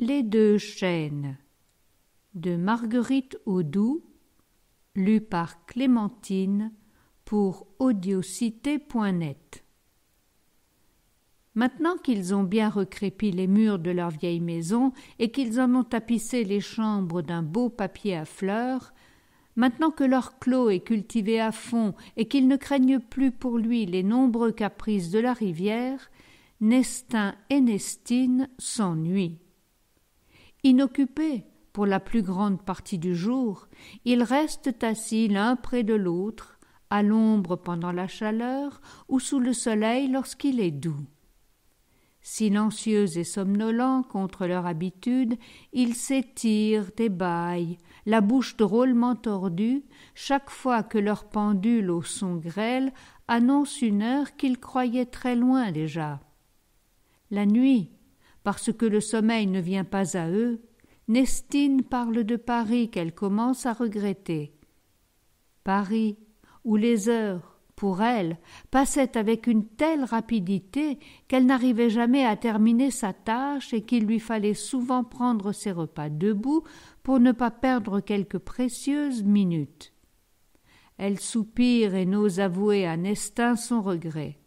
Les deux chaînes de Marguerite Audoux, lu par Clémentine pour audiocité.net. Maintenant qu'ils ont bien recrépi les murs de leur vieille maison et qu'ils en ont tapissé les chambres d'un beau papier à fleurs, maintenant que leur clos est cultivé à fond et qu'ils ne craignent plus pour lui les nombreux caprices de la rivière, Nestin et Nestine s'ennuient. Inoccupés pour la plus grande partie du jour, ils restent assis l'un près de l'autre, à l'ombre pendant la chaleur ou sous le soleil lorsqu'il est doux. Silencieux et somnolents contre leur habitude, ils s'étirent et bâillent, la bouche drôlement tordue, chaque fois que leur pendule au son grêle annonce une heure qu'ils croyaient très loin déjà. La nuit, parce que le sommeil ne vient pas à eux, Nestine parle de Paris qu'elle commence à regretter. Paris, où les heures, pour elle, passaient avec une telle rapidité qu'elle n'arrivait jamais à terminer sa tâche et qu'il lui fallait souvent prendre ses repas debout pour ne pas perdre quelques précieuses minutes. Elle soupire et n'ose avouer à Nestin son regret.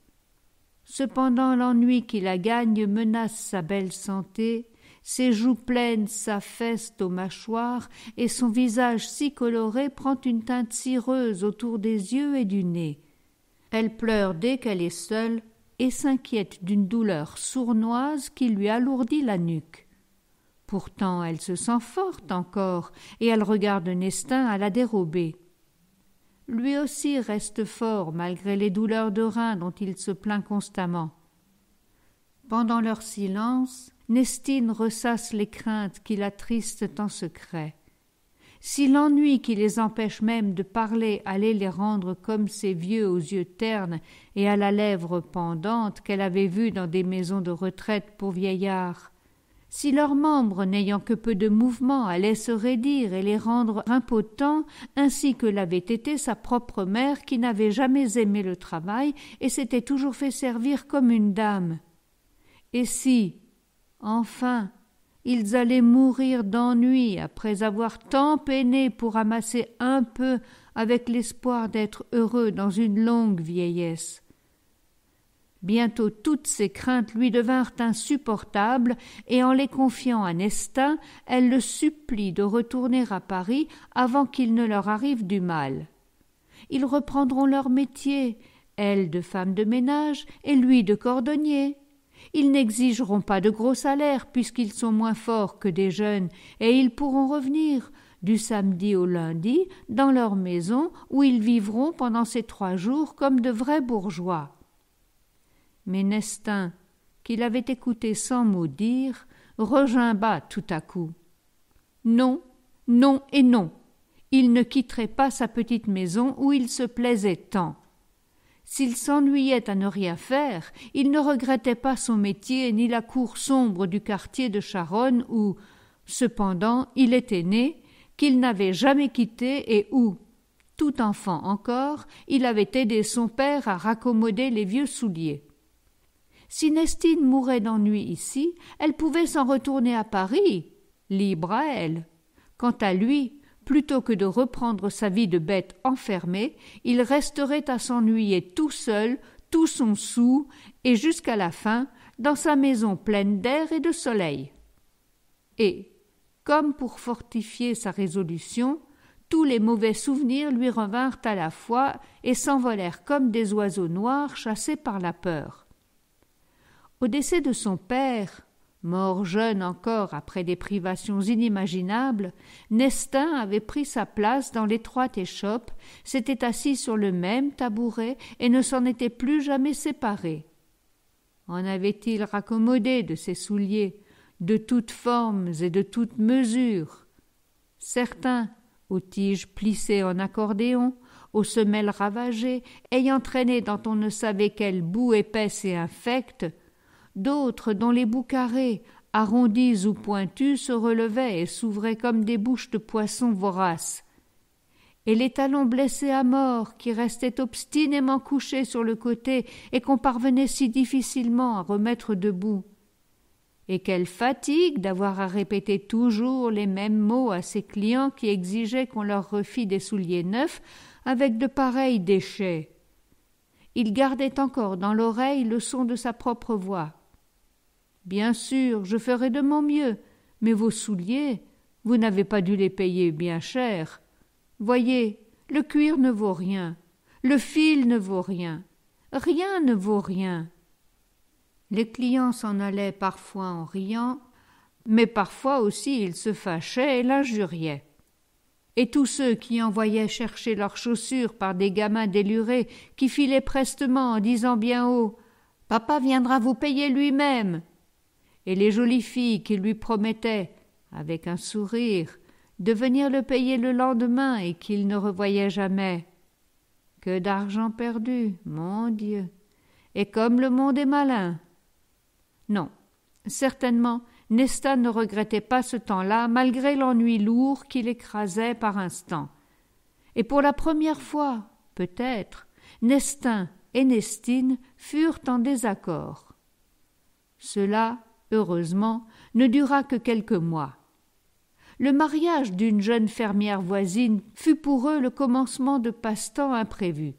Cependant l'ennui qui la gagne menace sa belle santé, ses joues pleines s'affaissent aux mâchoires, et son visage si coloré prend une teinte cireuse autour des yeux et du nez. Elle pleure dès qu'elle est seule, et s'inquiète d'une douleur sournoise qui lui alourdit la nuque. Pourtant elle se sent forte encore, et elle regarde Nestin à la dérobée lui aussi reste fort malgré les douleurs de reins dont il se plaint constamment. Pendant leur silence, Nestine ressasse les craintes qui l'attristent en secret. Si l'ennui qui les empêche même de parler allait les rendre comme ces vieux aux yeux ternes et à la lèvre pendante qu'elle avait vus dans des maisons de retraite pour vieillards, si leurs membres, n'ayant que peu de mouvement, allaient se raidir et les rendre impotents, ainsi que l'avait été sa propre mère qui n'avait jamais aimé le travail et s'était toujours fait servir comme une dame. Et si, enfin, ils allaient mourir d'ennui après avoir tant peiné pour amasser un peu avec l'espoir d'être heureux dans une longue vieillesse. Bientôt toutes ces craintes lui devinrent insupportables, et en les confiant à Nestin, elle le supplie de retourner à Paris avant qu'il ne leur arrive du mal. Ils reprendront leur métier, elle de femme de ménage et lui de cordonnier. Ils n'exigeront pas de gros salaires puisqu'ils sont moins forts que des jeunes, et ils pourront revenir, du samedi au lundi, dans leur maison où ils vivront pendant ces trois jours comme de vrais bourgeois. Mais Nestin, qui l'avait écouté sans mot dire, regimba tout à coup. Non, non et non. Il ne quitterait pas sa petite maison où il se plaisait tant. S'il s'ennuyait à ne rien faire, il ne regrettait pas son métier ni la cour sombre du quartier de Charonne où, cependant, il était né, qu'il n'avait jamais quitté et où, tout enfant encore, il avait aidé son père à raccommoder les vieux souliers. Si Nestine mourait d'ennui ici, elle pouvait s'en retourner à Paris. Libre à elle. Quant à lui, plutôt que de reprendre sa vie de bête enfermée, il resterait à s'ennuyer tout seul, tout son sou, et jusqu'à la fin, dans sa maison pleine d'air et de soleil. Et, comme pour fortifier sa résolution, tous les mauvais souvenirs lui revinrent à la fois et s'envolèrent comme des oiseaux noirs chassés par la peur. Au décès de son père, mort jeune encore après des privations inimaginables, Nestin avait pris sa place dans l'étroite échoppe, s'était assis sur le même tabouret et ne s'en était plus jamais séparé. En avait-il raccommodé de ses souliers, de toutes formes et de toutes mesures Certains, aux tiges plissées en accordéon, aux semelles ravagées, ayant traîné dans on ne savait quelle boue épaisse et infecte, d'autres dont les bouts carrés, arrondis ou pointus, se relevaient et s'ouvraient comme des bouches de poissons voraces, et les talons blessés à mort qui restaient obstinément couchés sur le côté et qu'on parvenait si difficilement à remettre debout. Et quelle fatigue d'avoir à répéter toujours les mêmes mots à ses clients qui exigeaient qu'on leur refît des souliers neufs avec de pareils déchets. Il gardait encore dans l'oreille le son de sa propre voix. Bien sûr, je ferai de mon mieux, mais vos souliers, vous n'avez pas dû les payer bien cher. Voyez, le cuir ne vaut rien, le fil ne vaut rien, rien ne vaut rien. Les clients s'en allaient parfois en riant, mais parfois aussi ils se fâchaient et l'injuriaient. Et tous ceux qui envoyaient chercher leurs chaussures par des gamins délurés qui filaient prestement en disant bien haut Papa viendra vous payer lui-même et les jolies filles qui lui promettaient, avec un sourire, de venir le payer le lendemain et qu'il ne revoyait jamais. Que d'argent perdu, mon Dieu. Et comme le monde est malin. Non, certainement, Nestin ne regrettait pas ce temps-là, malgré l'ennui lourd qui l'écrasait par instants. Et pour la première fois, peut-être, Nestin et Nestine furent en désaccord. Cela heureusement, ne dura que quelques mois. Le mariage d'une jeune fermière voisine fut pour eux le commencement de passe-temps imprévus.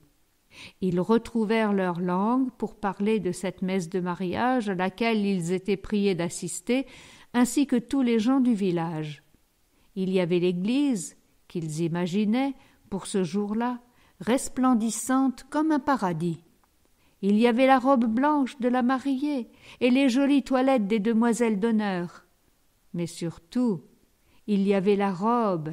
Ils retrouvèrent leur langue pour parler de cette messe de mariage à laquelle ils étaient priés d'assister, ainsi que tous les gens du village. Il y avait l'église, qu'ils imaginaient, pour ce jour-là, resplendissante comme un paradis. Il y avait la robe blanche de la mariée et les jolies toilettes des demoiselles d'honneur. Mais surtout, il y avait la robe,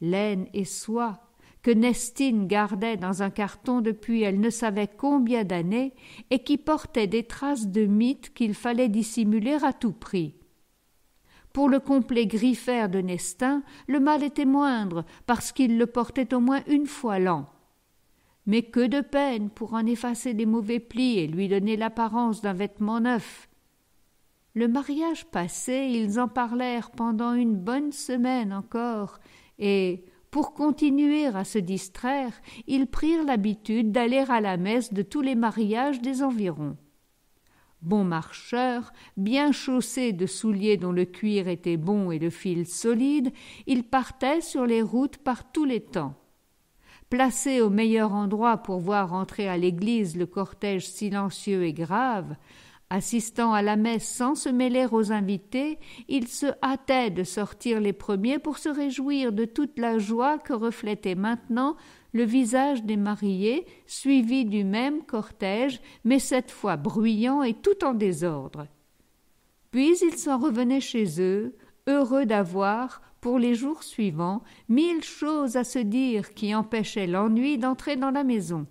laine et soie, que Nestine gardait dans un carton depuis elle ne savait combien d'années et qui portait des traces de mythe qu'il fallait dissimuler à tout prix. Pour le complet griffère de Nestin, le mal était moindre parce qu'il le portait au moins une fois l'an mais que de peine pour en effacer les mauvais plis et lui donner l'apparence d'un vêtement neuf. Le mariage passé, ils en parlèrent pendant une bonne semaine encore, et, pour continuer à se distraire, ils prirent l'habitude d'aller à la messe de tous les mariages des environs. Bon marcheur, bien chaussé de souliers dont le cuir était bon et le fil solide, ils partaient sur les routes par tous les temps placé au meilleur endroit pour voir entrer à l'église le cortège silencieux et grave, assistant à la messe sans se mêler aux invités, il se hâtaient de sortir les premiers pour se réjouir de toute la joie que reflétait maintenant le visage des mariés, suivi du même cortège, mais cette fois bruyant et tout en désordre. Puis ils s'en revenaient chez eux, heureux d'avoir, pour les jours suivants mille choses à se dire qui empêchaient l'ennui d'entrer dans la maison.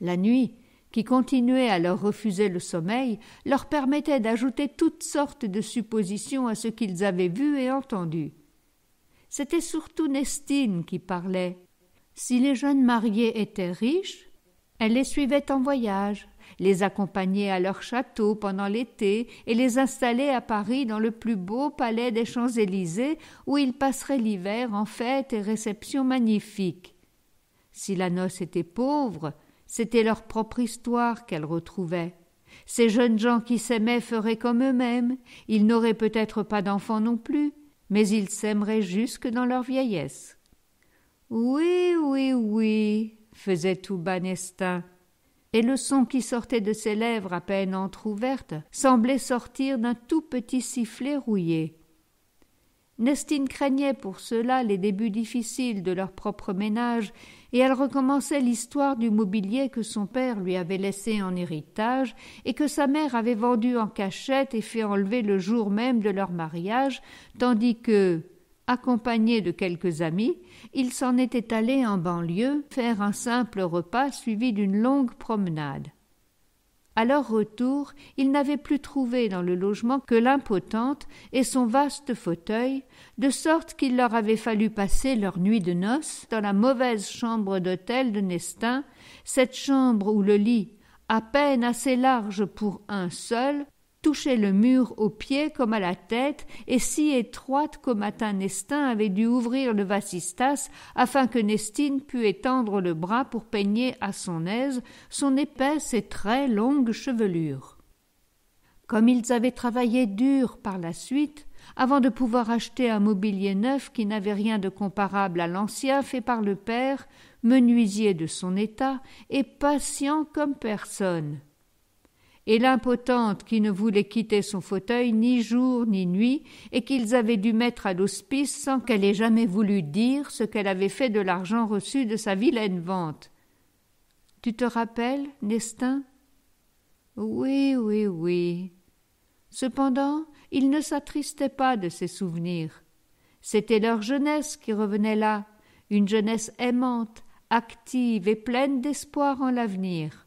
La nuit, qui continuait à leur refuser le sommeil, leur permettait d'ajouter toutes sortes de suppositions à ce qu'ils avaient vu et entendu. C'était surtout Nestine qui parlait. Si les jeunes mariés étaient riches, elle les suivait en voyage les accompagner à leur château pendant l'été et les installer à Paris dans le plus beau palais des Champs-Élysées où ils passeraient l'hiver en fêtes et réceptions magnifiques. Si la noce était pauvre, c'était leur propre histoire qu'elle retrouvait. Ces jeunes gens qui s'aimaient feraient comme eux-mêmes, ils n'auraient peut-être pas d'enfants non plus, mais ils s'aimeraient jusque dans leur vieillesse. Oui, oui, oui, faisait tout et le son qui sortait de ses lèvres à peine entr'ouvertes semblait sortir d'un tout petit sifflet rouillé. Nestine craignait pour cela les débuts difficiles de leur propre ménage, et elle recommençait l'histoire du mobilier que son père lui avait laissé en héritage et que sa mère avait vendu en cachette et fait enlever le jour même de leur mariage, tandis que accompagné de quelques amis, ils s'en étaient allés en banlieue faire un simple repas suivi d'une longue promenade. À leur retour, ils n'avaient plus trouvé dans le logement que l'impotente et son vaste fauteuil, de sorte qu'il leur avait fallu passer leur nuit de noces dans la mauvaise chambre d'hôtel de Nestin, cette chambre où le lit, à peine assez large pour un seul, touchait le mur aux pieds comme à la tête et si étroite qu'au matin Nestin avait dû ouvrir le vasistas afin que Nestine pût étendre le bras pour peigner à son aise son épaisse et très longue chevelure. Comme ils avaient travaillé dur par la suite, avant de pouvoir acheter un mobilier neuf qui n'avait rien de comparable à l'ancien fait par le père, menuisier de son état et patient comme personne et l'impotente qui ne voulait quitter son fauteuil ni jour ni nuit, et qu'ils avaient dû mettre à l'hospice sans qu'elle ait jamais voulu dire ce qu'elle avait fait de l'argent reçu de sa vilaine vente. Tu te rappelles, Nestin? Oui, oui, oui. Cependant, ils ne s'attristait pas de ces souvenirs. C'était leur jeunesse qui revenait là, une jeunesse aimante, active et pleine d'espoir en l'avenir.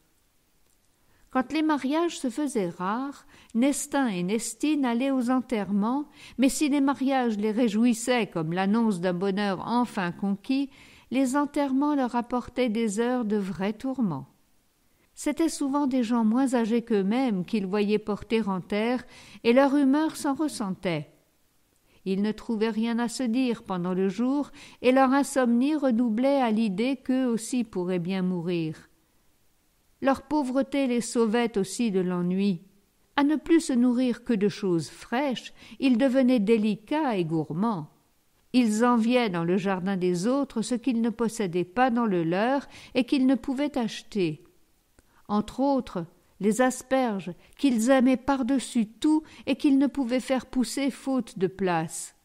Quand les mariages se faisaient rares, Nestin et Nestine allaient aux enterrements, mais si les mariages les réjouissaient comme l'annonce d'un bonheur enfin conquis, les enterrements leur apportaient des heures de vrais tourments. C'étaient souvent des gens moins âgés qu'eux-mêmes qu'ils voyaient porter en terre, et leur humeur s'en ressentait. Ils ne trouvaient rien à se dire pendant le jour, et leur insomnie redoublait à l'idée qu'eux aussi pourraient bien mourir. Leur pauvreté les sauvait aussi de l'ennui. À ne plus se nourrir que de choses fraîches, ils devenaient délicats et gourmands. Ils enviaient dans le jardin des autres ce qu'ils ne possédaient pas dans le leur et qu'ils ne pouvaient acheter. Entre autres, les asperges qu'ils aimaient par-dessus tout et qu'ils ne pouvaient faire pousser faute de place.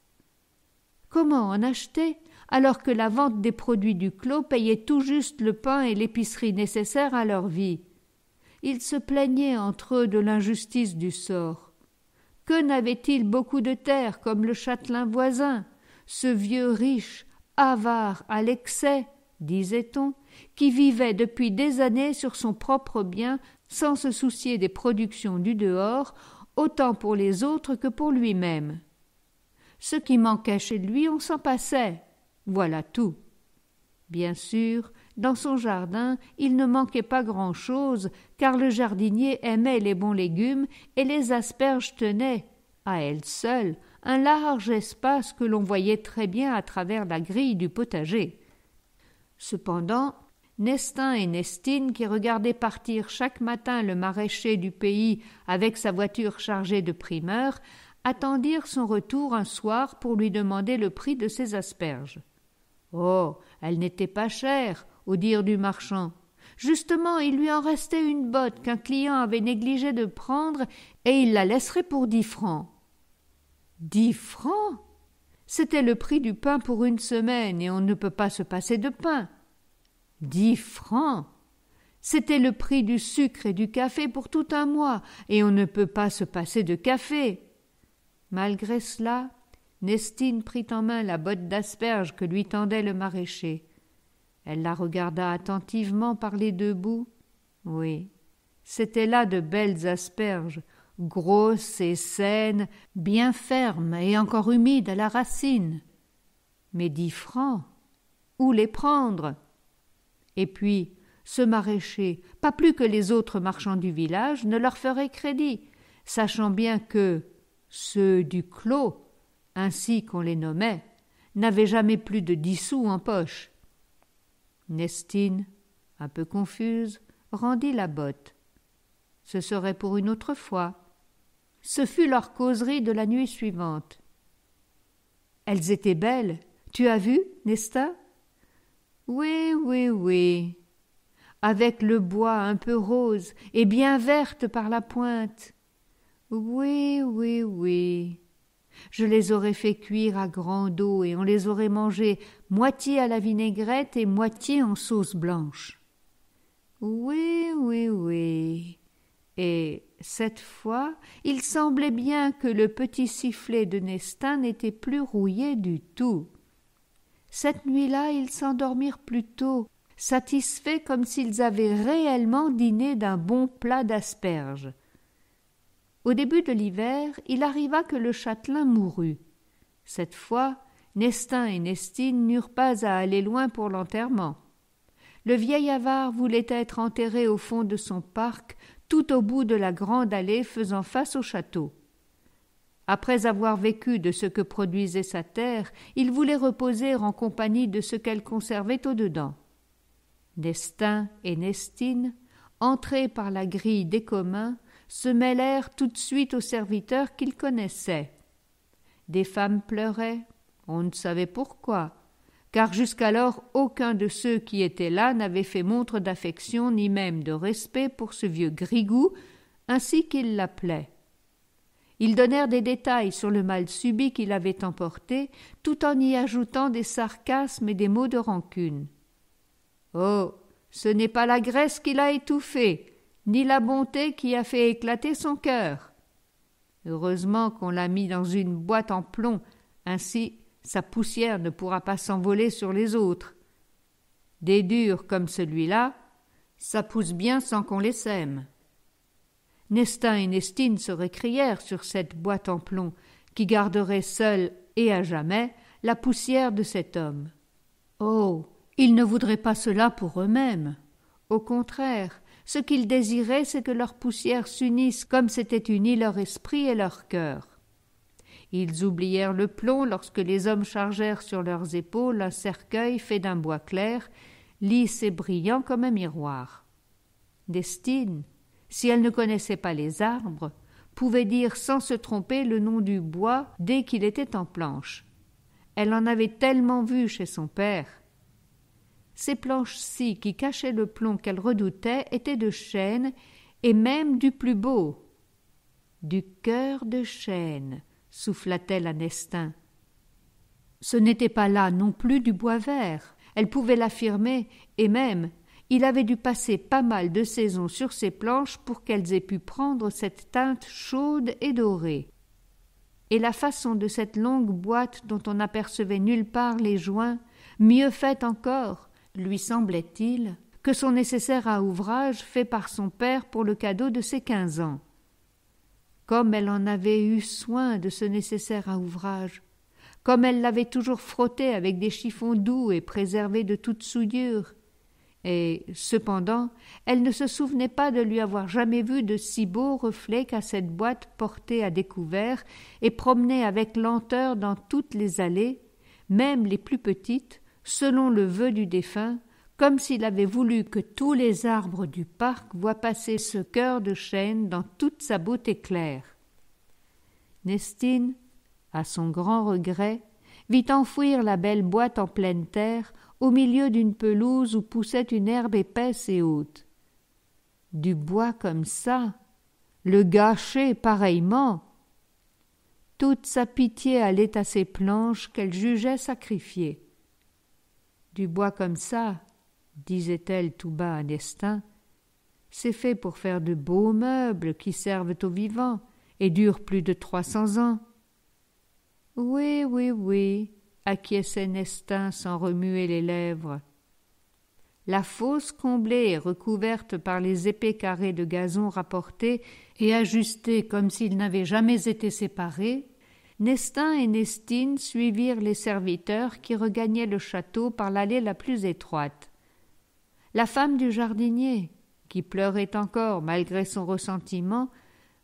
Comment en acheter alors que la vente des produits du clos payait tout juste le pain et l'épicerie nécessaires à leur vie. Ils se plaignaient entre eux de l'injustice du sort. Que n'avait-il beaucoup de terre comme le châtelain voisin, ce vieux riche, avare à l'excès, disait-on, qui vivait depuis des années sur son propre bien sans se soucier des productions du dehors, autant pour les autres que pour lui-même. Ce qui manquait chez lui, on s'en passait. Voilà tout. Bien sûr, dans son jardin, il ne manquait pas grand-chose, car le jardinier aimait les bons légumes et les asperges tenaient, à elles seules, un large espace que l'on voyait très bien à travers la grille du potager. Cependant, Nestin et Nestine, qui regardaient partir chaque matin le maraîcher du pays avec sa voiture chargée de primeurs, attendirent son retour un soir pour lui demander le prix de ses asperges. Oh. Elle n'était pas chère, au dire du marchand. Justement, il lui en restait une botte qu'un client avait négligé de prendre, et il la laisserait pour dix francs. Dix francs. C'était le prix du pain pour une semaine, et on ne peut pas se passer de pain. Dix francs. C'était le prix du sucre et du café pour tout un mois, et on ne peut pas se passer de café. Malgré cela, Nestine prit en main la botte d'asperges que lui tendait le maraîcher. Elle la regarda attentivement par les deux bouts. Oui, c'étaient là de belles asperges, grosses et saines, bien fermes et encore humides à la racine. Mais dix francs Où les prendre Et puis, ce maraîcher, pas plus que les autres marchands du village, ne leur ferait crédit, sachant bien que ceux du clos ainsi qu'on les nommait, n'avaient jamais plus de dix sous en poche. Nestine, un peu confuse, rendit la botte. Ce serait pour une autre fois. Ce fut leur causerie de la nuit suivante. Elles étaient belles. Tu as vu, Nesta? Oui, oui, oui. Avec le bois un peu rose et bien verte par la pointe. Oui, oui, oui. Je les aurais fait cuire à grand eau et on les aurait mangés moitié à la vinaigrette et moitié en sauce blanche. Oui, oui, oui. Et cette fois, il semblait bien que le petit sifflet de Nestin n'était plus rouillé du tout. Cette nuit-là, ils s'endormirent plus tôt, satisfaits comme s'ils avaient réellement dîné d'un bon plat d'asperges. Au début de l'hiver, il arriva que le châtelain mourut. Cette fois, Nestin et Nestine n'eurent pas à aller loin pour l'enterrement. Le vieil avare voulait être enterré au fond de son parc, tout au bout de la grande allée faisant face au château. Après avoir vécu de ce que produisait sa terre, il voulait reposer en compagnie de ce qu'elle conservait au-dedans. Nestin et Nestine, entrés par la grille des communs, se mêlèrent tout de suite aux serviteurs qu'ils connaissaient. Des femmes pleuraient, on ne savait pourquoi, car jusqu'alors aucun de ceux qui étaient là n'avait fait montre d'affection ni même de respect pour ce vieux Grigou, ainsi qu'il l'appelait. Ils donnèrent des détails sur le mal subi qu'il avait emporté, tout en y ajoutant des sarcasmes et des mots de rancune. Oh. Ce n'est pas la graisse qui l'a étouffé, ni la bonté qui a fait éclater son cœur. Heureusement qu'on l'a mis dans une boîte en plomb, ainsi sa poussière ne pourra pas s'envoler sur les autres. Des durs comme celui-là, ça pousse bien sans qu'on les sème. Nestin et Nestine se récrièrent sur cette boîte en plomb qui garderait seule et à jamais la poussière de cet homme. Oh ils ne voudraient pas cela pour eux-mêmes. Au contraire, ce qu'ils désiraient, c'est que leurs poussières s'unissent comme s'étaient unis leur esprit et leur cœur. Ils oublièrent le plomb lorsque les hommes chargèrent sur leurs épaules un cercueil fait d'un bois clair, lisse et brillant comme un miroir. Destine, si elle ne connaissait pas les arbres, pouvait dire sans se tromper le nom du bois dès qu'il était en planche. Elle en avait tellement vu chez son père. Ces planches-ci qui cachaient le plomb qu'elle redoutait étaient de chêne et même du plus beau. Du cœur de chêne, souffla-t-elle à Nestin. Ce n'était pas là non plus du bois vert. Elle pouvait l'affirmer, et même, il avait dû passer pas mal de saisons sur ces planches pour qu'elles aient pu prendre cette teinte chaude et dorée. Et la façon de cette longue boîte dont on n'apercevait nulle part les joints, mieux faite encore, lui semblait-il, que son nécessaire à ouvrage fait par son père pour le cadeau de ses quinze ans. Comme elle en avait eu soin de ce nécessaire à ouvrage, comme elle l'avait toujours frotté avec des chiffons doux et préservé de toute souillure, et cependant elle ne se souvenait pas de lui avoir jamais vu de si beaux reflets qu'à cette boîte portée à découvert et promenée avec lenteur dans toutes les allées, même les plus petites, selon le vœu du défunt, comme s'il avait voulu que tous les arbres du parc voient passer ce cœur de chêne dans toute sa beauté claire. Nestine, à son grand regret, vit enfouir la belle boîte en pleine terre, au milieu d'une pelouse où poussait une herbe épaisse et haute. Du bois comme ça, le gâcher pareillement. Toute sa pitié allait à ces planches qu'elle jugeait sacrifiées. Du bois comme ça, disait-elle tout bas à Nestin, c'est fait pour faire de beaux meubles qui servent aux vivants et durent plus de trois cents ans. Oui, oui, oui, acquiesçait Nestin sans remuer les lèvres. La fosse comblée et recouverte par les épais carrés de gazon rapportés et ajustés comme s'ils n'avaient jamais été séparés, Nestin et Nestine suivirent les serviteurs qui regagnaient le château par l'allée la plus étroite. La femme du jardinier, qui pleurait encore malgré son ressentiment,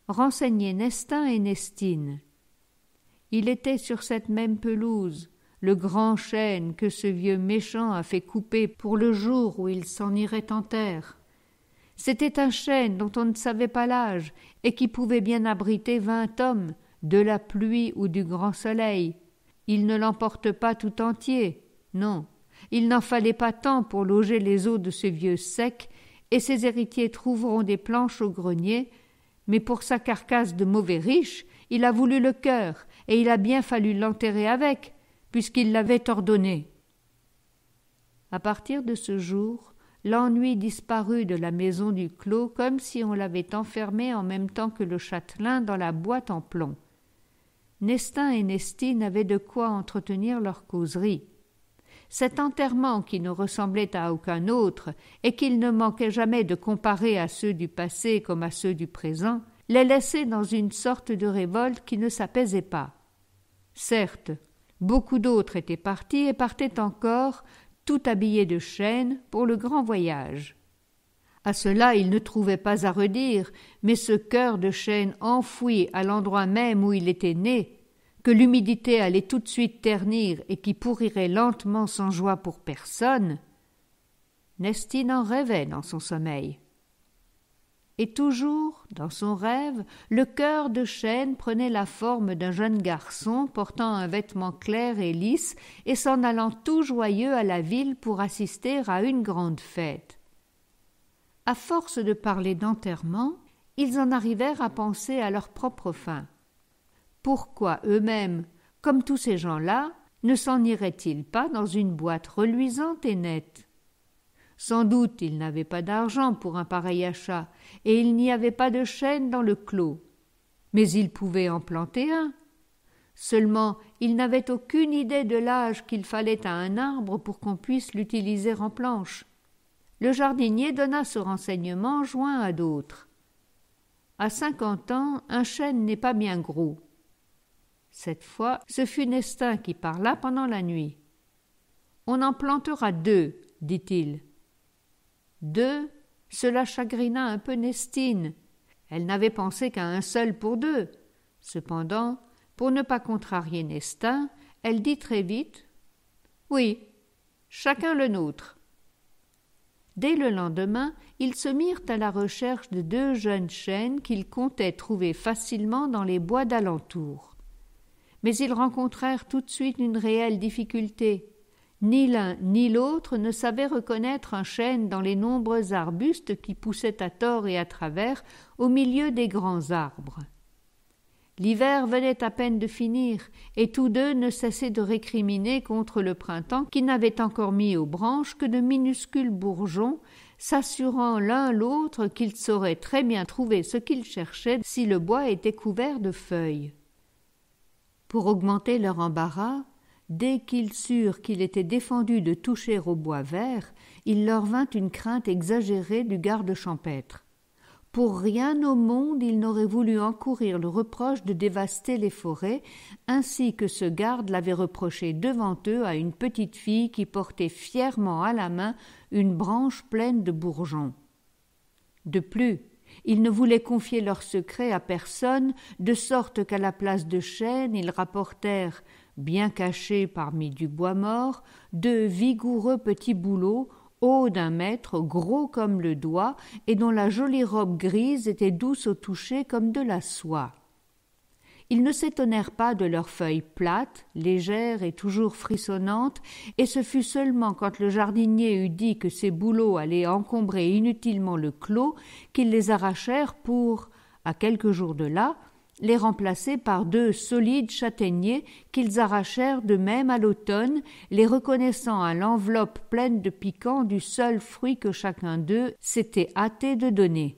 renseignait Nestin et Nestine. Il était sur cette même pelouse, le grand chêne que ce vieux méchant a fait couper pour le jour où il s'en irait en terre. C'était un chêne dont on ne savait pas l'âge et qui pouvait bien abriter vingt hommes, de la pluie ou du grand soleil. Il ne l'emporte pas tout entier, non. Il n'en fallait pas tant pour loger les os de ce vieux sec, et ses héritiers trouveront des planches au grenier, mais pour sa carcasse de mauvais riche, il a voulu le cœur, et il a bien fallu l'enterrer avec, puisqu'il l'avait ordonné. À partir de ce jour, l'ennui disparut de la maison du clos comme si on l'avait enfermé en même temps que le châtelain dans la boîte en plomb. Nestin et Nestine avaient de quoi entretenir leur causerie. Cet enterrement qui ne ressemblait à aucun autre et qu'il ne manquait jamais de comparer à ceux du passé comme à ceux du présent, les laissait dans une sorte de révolte qui ne s'apaisait pas. Certes, beaucoup d'autres étaient partis et partaient encore, tout habillés de chêne, pour le grand voyage. À cela il ne trouvait pas à redire, mais ce cœur de chêne enfoui à l'endroit même où il était né, que l'humidité allait tout de suite ternir et qui pourrirait lentement sans joie pour personne, Nestine en rêvait dans son sommeil. Et toujours, dans son rêve, le cœur de chêne prenait la forme d'un jeune garçon portant un vêtement clair et lisse et s'en allant tout joyeux à la ville pour assister à une grande fête. À force de parler d'enterrement, ils en arrivèrent à penser à leur propre fin. Pourquoi eux-mêmes, comme tous ces gens-là, ne s'en iraient-ils pas dans une boîte reluisante et nette Sans doute ils n'avaient pas d'argent pour un pareil achat, et il n'y avait pas de chêne dans le clos. Mais ils pouvaient en planter un. Seulement, ils n'avaient aucune idée de l'âge qu'il fallait à un arbre pour qu'on puisse l'utiliser en planche le jardinier donna ce renseignement joint à d'autres. À cinquante ans, un chêne n'est pas bien gros. Cette fois, ce fut Nestin qui parla pendant la nuit. On en plantera deux, dit-il. Deux Cela chagrina un peu Nestine. Elle n'avait pensé qu'à un seul pour deux. Cependant, pour ne pas contrarier Nestin, elle dit très vite Oui, chacun le nôtre. Dès le lendemain, ils se mirent à la recherche de deux jeunes chênes qu'ils comptaient trouver facilement dans les bois d'alentour. Mais ils rencontrèrent tout de suite une réelle difficulté. Ni l'un ni l'autre ne savaient reconnaître un chêne dans les nombreux arbustes qui poussaient à tort et à travers au milieu des grands arbres. L'hiver venait à peine de finir, et tous deux ne cessaient de récriminer contre le printemps qui n'avait encore mis aux branches que de minuscules bourgeons, s'assurant l'un l'autre qu'ils sauraient très bien trouver ce qu'ils cherchaient si le bois était couvert de feuilles. Pour augmenter leur embarras, Dès qu'ils surent qu'il était défendu de toucher au bois vert, il leur vint une crainte exagérée du garde champêtre. Pour rien au monde il n'aurait voulu encourir le reproche de dévaster les forêts, ainsi que ce garde l'avait reproché devant eux à une petite fille qui portait fièrement à la main une branche pleine de bourgeons. De plus, ils ne voulaient confier leur secret à personne, de sorte qu'à la place de chêne, ils rapportèrent, bien cachés parmi du bois mort, deux vigoureux petits bouleaux d'un mètre, gros comme le doigt, et dont la jolie robe grise était douce au toucher comme de la soie. Ils ne s'étonnèrent pas de leurs feuilles plates, légères et toujours frissonnantes, et ce fut seulement quand le jardinier eut dit que ces bouleaux allaient encombrer inutilement le clos qu'ils les arrachèrent pour, à quelques jours de là, les remplacer par deux solides châtaigniers qu'ils arrachèrent de même à l'automne, les reconnaissant à l'enveloppe pleine de piquants du seul fruit que chacun d'eux s'était hâté de donner.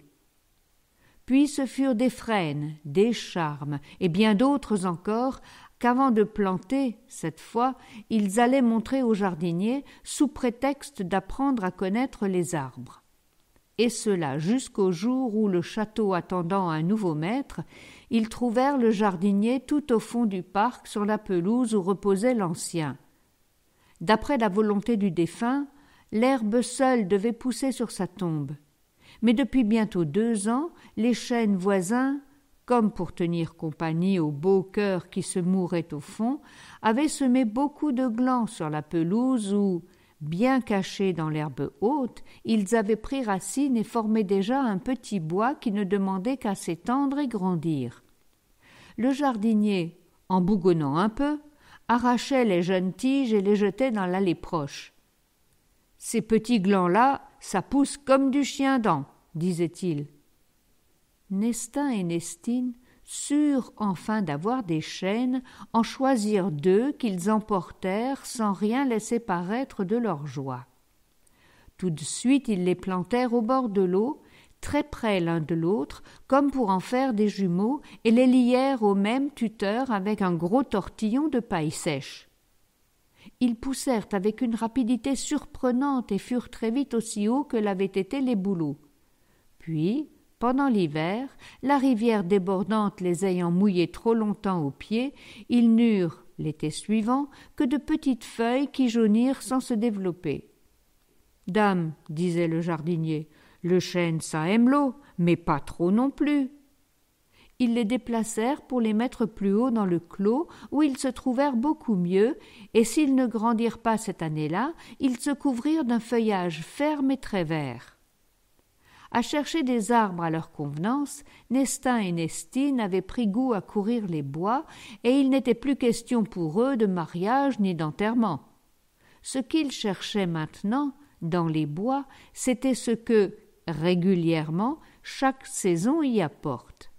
Puis ce furent des frênes, des charmes et bien d'autres encore qu'avant de planter, cette fois, ils allaient montrer aux jardiniers sous prétexte d'apprendre à connaître les arbres. Et cela jusqu'au jour où le château attendant un nouveau maître ils trouvèrent le jardinier tout au fond du parc sur la pelouse où reposait l'ancien. D'après la volonté du défunt, l'herbe seule devait pousser sur sa tombe. Mais depuis bientôt deux ans, les chênes voisins, comme pour tenir compagnie au beau cœur qui se mourait au fond, avaient semé beaucoup de glands sur la pelouse où, Bien cachés dans l'herbe haute, ils avaient pris racine et formaient déjà un petit bois qui ne demandait qu'à s'étendre et grandir. Le jardinier, en bougonnant un peu, arrachait les jeunes tiges et les jetait dans l'allée proche. Ces petits glands-là, ça pousse comme du chien-dent, disait-il. Nestin et Nestine sûrs enfin d'avoir des chaînes, en choisirent deux qu'ils emportèrent sans rien laisser paraître de leur joie. Tout de suite ils les plantèrent au bord de l'eau, très près l'un de l'autre, comme pour en faire des jumeaux, et les lièrent au même tuteur avec un gros tortillon de paille sèche. Ils poussèrent avec une rapidité surprenante et furent très vite aussi haut que l'avaient été les bouleaux. Puis, pendant l'hiver, la rivière débordante les ayant mouillés trop longtemps aux pieds, ils n'eurent, l'été suivant, que de petites feuilles qui jaunirent sans se développer. Dame, disait le jardinier, le chêne ça aime l'eau, mais pas trop non plus. Ils les déplacèrent pour les mettre plus haut dans le clos où ils se trouvèrent beaucoup mieux, et s'ils ne grandirent pas cette année-là, ils se couvrirent d'un feuillage ferme et très vert. À chercher des arbres à leur convenance, Nestin et Nestine avaient pris goût à courir les bois, et il n'était plus question pour eux de mariage ni d'enterrement. Ce qu'ils cherchaient maintenant, dans les bois, c'était ce que, régulièrement, chaque saison y apporte.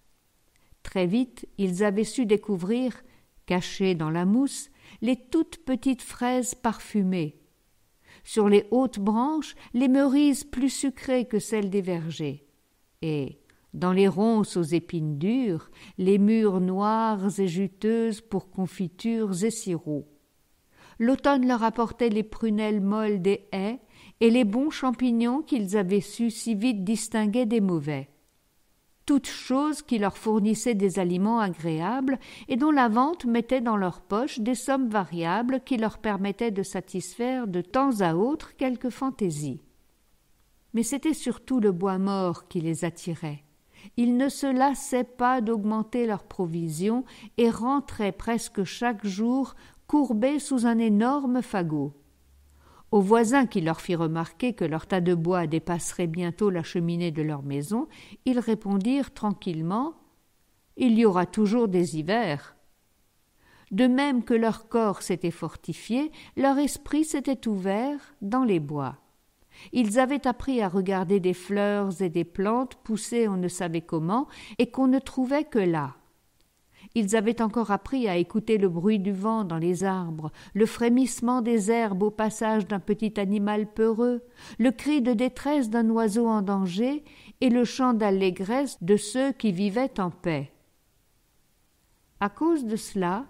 Très vite, ils avaient su découvrir, cachés dans la mousse, les toutes petites fraises parfumées, sur les hautes branches les merises plus sucrées que celles des vergers, et, dans les ronces aux épines dures, les mûres noires et juteuses pour confitures et sirops. L'automne leur apportait les prunelles molles des haies et les bons champignons qu'ils avaient su si vite distinguer des mauvais toutes choses qui leur fournissaient des aliments agréables et dont la vente mettait dans leur poche des sommes variables qui leur permettaient de satisfaire de temps à autre quelques fantaisies. Mais c'était surtout le bois mort qui les attirait. Ils ne se lassaient pas d'augmenter leurs provisions et rentraient presque chaque jour courbés sous un énorme fagot aux voisins qui leur fit remarquer que leur tas de bois dépasserait bientôt la cheminée de leur maison, ils répondirent tranquillement Il y aura toujours des hivers. De même que leur corps s'était fortifié, leur esprit s'était ouvert dans les bois. Ils avaient appris à regarder des fleurs et des plantes poussées on ne savait comment et qu'on ne trouvait que là. Ils avaient encore appris à écouter le bruit du vent dans les arbres, le frémissement des herbes au passage d'un petit animal peureux, le cri de détresse d'un oiseau en danger et le chant d'allégresse de ceux qui vivaient en paix. À cause de cela,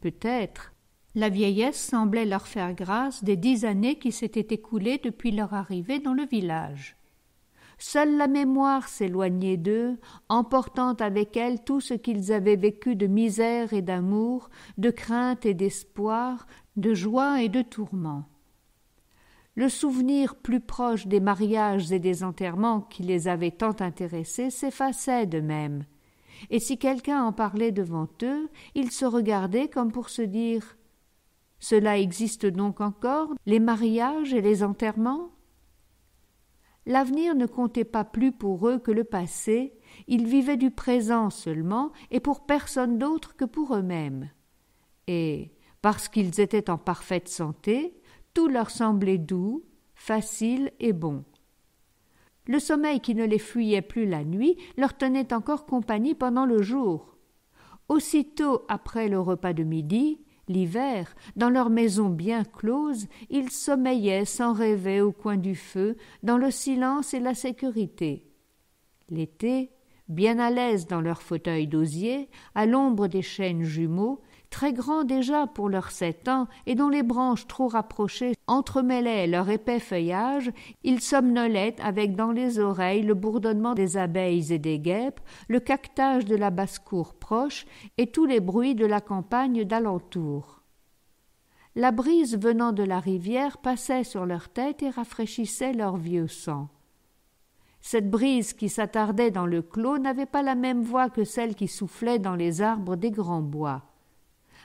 peut-être, la vieillesse semblait leur faire grâce des dix années qui s'étaient écoulées depuis leur arrivée dans le village. Seule la mémoire s'éloignait d'eux, emportant avec elle tout ce qu'ils avaient vécu de misère et d'amour, de crainte et d'espoir, de joie et de tourment. Le souvenir plus proche des mariages et des enterrements qui les avaient tant intéressés s'effaçait de même. Et si quelqu'un en parlait devant eux, ils se regardaient comme pour se dire Cela existe donc encore, les mariages et les enterrements L'avenir ne comptait pas plus pour eux que le passé, ils vivaient du présent seulement et pour personne d'autre que pour eux-mêmes. Et, parce qu'ils étaient en parfaite santé, tout leur semblait doux, facile et bon. Le sommeil qui ne les fuyait plus la nuit leur tenait encore compagnie pendant le jour. Aussitôt après le repas de midi, L'hiver, dans leur maison bien close, ils sommeillaient sans rêver au coin du feu, dans le silence et la sécurité. L'été, bien à l'aise dans leur fauteuil d'osier, à l'ombre des chênes jumeaux, très grands déjà pour leurs sept ans, et dont les branches trop rapprochées entremêlaient leur épais feuillage, ils somnolaient avec dans les oreilles le bourdonnement des abeilles et des guêpes, le cactage de la basse-cour proche et tous les bruits de la campagne d'alentour. La brise venant de la rivière passait sur leur tête et rafraîchissait leur vieux sang. Cette brise qui s'attardait dans le clos n'avait pas la même voix que celle qui soufflait dans les arbres des grands bois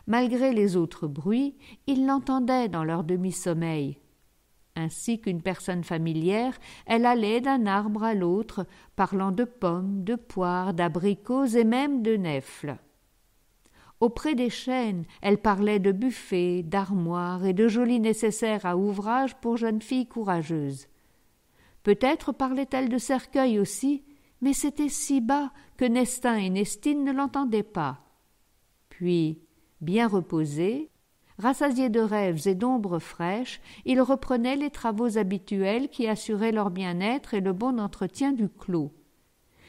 malgré les autres bruits, ils l'entendaient dans leur demi-sommeil. Ainsi qu'une personne familière, elle allait d'un arbre à l'autre, parlant de pommes, de poires, d'abricots et même de nèfles. Auprès des chênes, elle parlait de buffets, d'armoires et de jolis nécessaires à ouvrage pour jeunes filles courageuses. Peut-être parlait-elle de cercueils aussi, mais c'était si bas que Nestin et Nestine ne l'entendaient pas. Puis, Bien reposés, rassasiés de rêves et d'ombres fraîches, ils reprenaient les travaux habituels qui assuraient leur bien-être et le bon entretien du clos.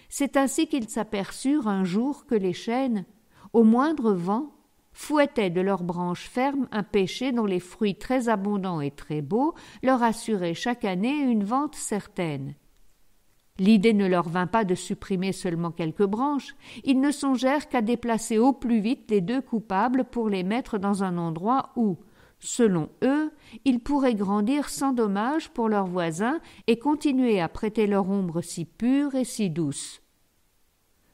C'est ainsi qu'ils s'aperçurent un jour que les chênes, au moindre vent, fouettaient de leurs branches fermes un pêcher dont les fruits très abondants et très beaux leur assuraient chaque année une vente certaine. L'idée ne leur vint pas de supprimer seulement quelques branches, ils ne songèrent qu'à déplacer au plus vite les deux coupables pour les mettre dans un endroit où, selon eux, ils pourraient grandir sans dommage pour leurs voisins et continuer à prêter leur ombre si pure et si douce.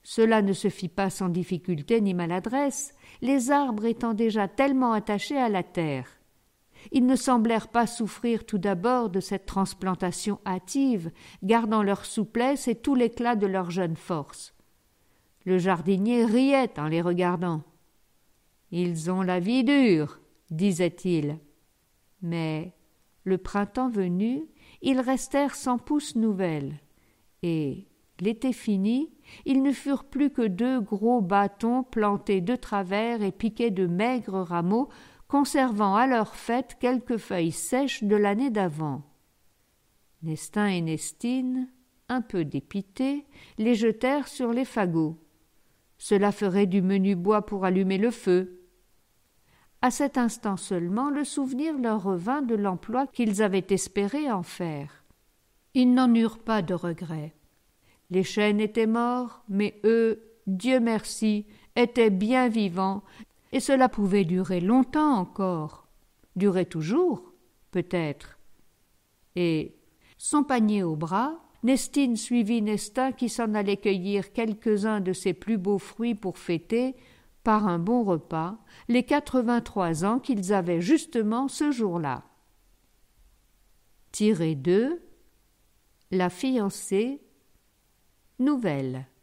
Cela ne se fit pas sans difficulté ni maladresse, les arbres étant déjà tellement attachés à la terre. Ils ne semblèrent pas souffrir tout d'abord de cette transplantation hâtive, gardant leur souplesse et tout l'éclat de leur jeune force. Le jardinier riait en les regardant. Ils ont la vie dure, disait-il. Mais, le printemps venu, ils restèrent sans pousse nouvelle. Et, l'été fini, ils ne furent plus que deux gros bâtons plantés de travers et piqués de maigres rameaux conservant à leur fête quelques feuilles sèches de l'année d'avant. Nestin et Nestine, un peu dépités, les jetèrent sur les fagots. Cela ferait du menu bois pour allumer le feu. À cet instant seulement, le souvenir leur revint de l'emploi qu'ils avaient espéré en faire. Ils n'en eurent pas de regret. Les chênes étaient morts, mais eux, Dieu merci, étaient bien vivants et cela pouvait durer longtemps encore, durer toujours, peut-être. Et, son panier au bras, Nestine suivit Nestin qui s'en allait cueillir quelques-uns de ses plus beaux fruits pour fêter, par un bon repas, les quatre-vingt-trois ans qu'ils avaient justement ce jour-là. Tiré d'eux, la fiancée nouvelle.